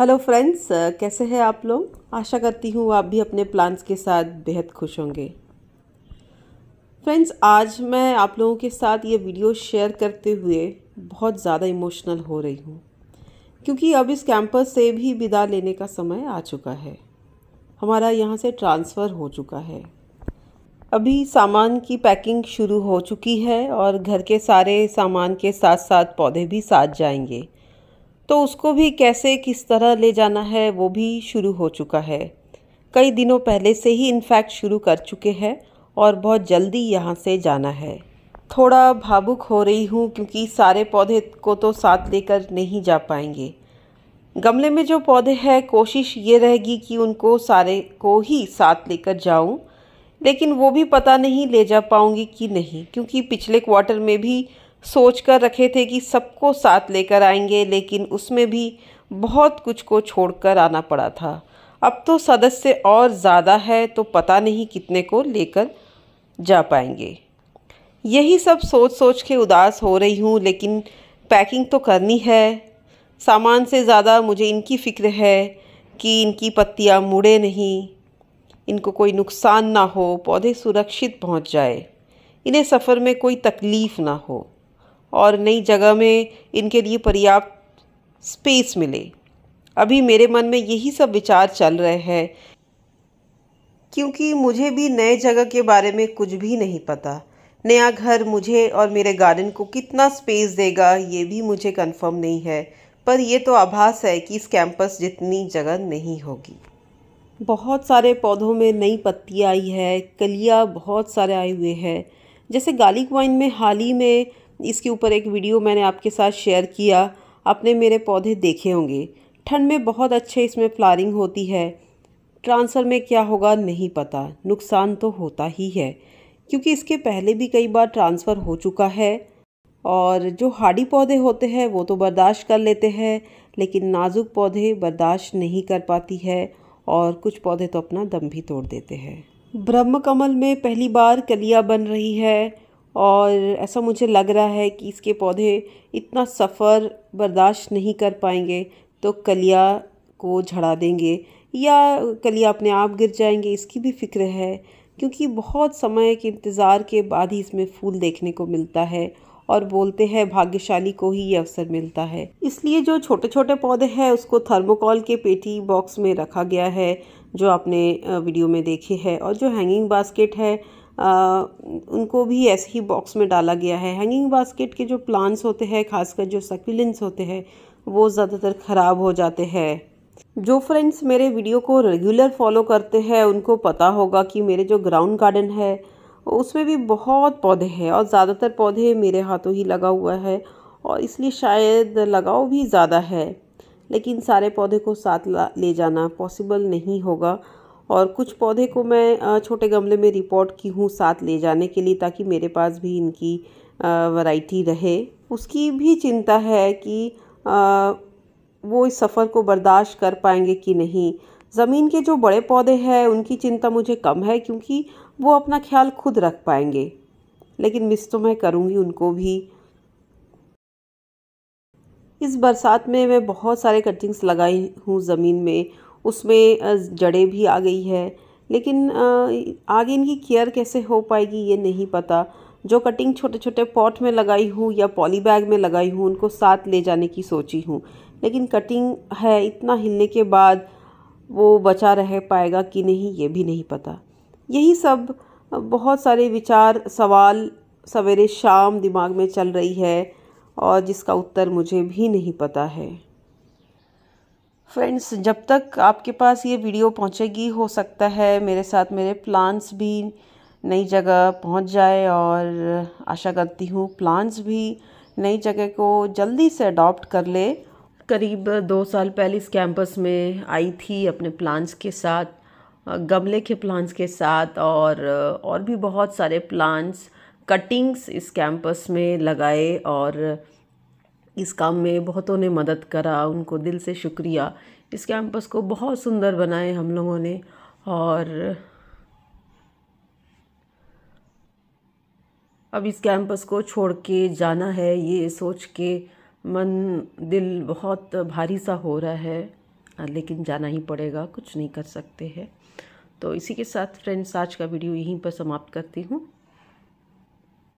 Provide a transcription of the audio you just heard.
hello friends uh, कैसे हैं आप लोग आशा करती हूँ आप भी अपने प्लान्स के साथ बेहद खुश होंगे फ्रेंड्स आज मैं आप लोगों के साथ ये वीडियो शेयर करते हुए बहुत ज़्यादा इमोशनल हो रही हूँ क्योंकि अब इस कैंपस से भी विदा लेने का समय आ चुका है हमारा यहाँ से ट्रांसफ़र हो चुका है अभी सामान की पैकिंग शुरू हो चुकी है और घर के सारे सामान के साथ साथ पौधे भी साथ जाएंगे तो उसको भी कैसे किस तरह ले जाना है वो भी शुरू हो चुका है कई दिनों पहले से ही इनफैक्ट शुरू कर चुके हैं और बहुत जल्दी यहाँ से जाना है थोड़ा भावुक हो रही हूँ क्योंकि सारे पौधे को तो साथ लेकर नहीं जा पाएंगे गमले में जो पौधे हैं कोशिश ये रहेगी कि उनको सारे को ही साथ लेकर जाऊं लेकिन वो भी पता नहीं ले जा पाऊंगी कि नहीं क्योंकि पिछले क्वार्टर में भी सोच कर रखे थे कि सबको साथ लेकर आएंगे लेकिन उसमें भी बहुत कुछ को छोड़कर आना पड़ा था अब तो सदस्य और ज़्यादा है तो पता नहीं कितने को लेकर जा पाएंगे यही सब सोच सोच के उदास हो रही हूँ लेकिन पैकिंग तो करनी है सामान से ज़्यादा मुझे इनकी फ़िक्र है कि इनकी पत्तियाँ मुड़े नहीं इनको कोई नुकसान ना हो पौधे सुरक्षित पहुँच जाए इन्हें सफ़र में कोई तकलीफ़ ना हो और नई जगह में इनके लिए पर्याप्त स्पेस मिले अभी मेरे मन में यही सब विचार चल रहे हैं क्योंकि मुझे भी नए जगह के बारे में कुछ भी नहीं पता नया घर मुझे और मेरे गार्डन को कितना स्पेस देगा ये भी मुझे कंफर्म नहीं है पर यह तो आभास है कि इस कैंपस जितनी जगह नहीं होगी बहुत सारे पौधों में नई पत्ती आई है कलिया बहुत सारे आए हुए हैं जैसे गार्लिक वाइन में हाल ही में इसके ऊपर एक वीडियो मैंने आपके साथ शेयर किया आपने मेरे पौधे देखे होंगे ठंड में बहुत अच्छे इसमें फ्लारिंग होती है ट्रांसफ़र में क्या होगा नहीं पता नुकसान तो होता ही है क्योंकि इसके पहले भी कई बार ट्रांसफ़र हो चुका है और जो हाडी पौधे होते हैं वो तो बर्दाश्त कर लेते हैं लेकिन नाजुक पौधे बर्दाश्त नहीं कर पाती है और कुछ पौधे तो अपना दम भी तोड़ देते हैं ब्रह्म कमल में पहली बार कलिया बन रही है और ऐसा मुझे लग रहा है कि इसके पौधे इतना सफ़र बर्दाश्त नहीं कर पाएंगे तो कलिया को झड़ा देंगे या कलिया अपने आप गिर जाएंगे इसकी भी फिक्र है क्योंकि बहुत समय के इंतज़ार के बाद ही इसमें फूल देखने को मिलता है और बोलते हैं भाग्यशाली को ही ये अवसर मिलता है इसलिए जो छोटे छोटे पौधे हैं उसको थर्मोकॉल के पेटी बॉक्स में रखा गया है जो आपने वीडियो में देखे है और जो हैंगिंग बास्केट है उनको भी ऐसे ही बॉक्स में डाला गया है हैंगिंग बास्केट के जो प्लांट्स होते हैं खासकर जो सकुलेंस होते हैं वो ज़्यादातर ख़राब हो जाते हैं जो फ्रेंड्स मेरे वीडियो को रेगुलर फॉलो करते हैं उनको पता होगा कि मेरे जो ग्राउंड गार्डन है उसमें भी बहुत पौधे हैं और ज़्यादातर पौधे मेरे हाथों ही लगा हुआ है और इसलिए शायद लगाव भी ज़्यादा है लेकिन सारे पौधे को साथ ले जाना पॉसिबल नहीं होगा और कुछ पौधे को मैं छोटे गमले में रिपोर्ट की हूँ साथ ले जाने के लिए ताकि मेरे पास भी इनकी वैरायटी रहे उसकी भी चिंता है कि वो इस सफ़र को बर्दाश्त कर पाएंगे कि नहीं ज़मीन के जो बड़े पौधे हैं उनकी चिंता मुझे कम है क्योंकि वो अपना ख्याल खुद रख पाएंगे लेकिन मिस तो मैं करूँगी उनको भी इस बरसात में मैं बहुत सारे कटिंग्स लगाई हूँ ज़मीन में उसमें जड़ें भी आ गई है लेकिन आगे इनकी केयर कैसे हो पाएगी ये नहीं पता जो कटिंग छोटे छोटे पॉट में लगाई हूँ या पॉली बैग में लगाई हूँ उनको साथ ले जाने की सोची हूँ लेकिन कटिंग है इतना हिलने के बाद वो बचा रह पाएगा कि नहीं ये भी नहीं पता यही सब बहुत सारे विचार सवाल सवेरे शाम दिमाग में चल रही है और जिसका उत्तर मुझे भी नहीं पता है फ्रेंड्स जब तक आपके पास ये वीडियो पहुंचेगी हो सकता है मेरे साथ मेरे प्लान्स भी नई जगह पहुंच जाए और आशा करती हूँ प्लान्स भी नई जगह को जल्दी से अडॉप्ट कर ले करीब दो साल पहले इस कैंपस में आई थी अपने प्लान्स के साथ गमले के प्लान्स के साथ और और भी बहुत सारे प्लान्स कटिंग्स इस कैंपस में लगाए और इस काम में बहुतों ने मदद करा उनको दिल से शुक्रिया इस कैंपस को बहुत सुंदर बनाए हम लोगों ने और अब इस कैंपस को छोड़ के जाना है ये सोच के मन दिल बहुत भारी सा हो रहा है लेकिन जाना ही पड़ेगा कुछ नहीं कर सकते हैं तो इसी के साथ फ्रेंड्स आज का वीडियो यहीं पर समाप्त करती हूँ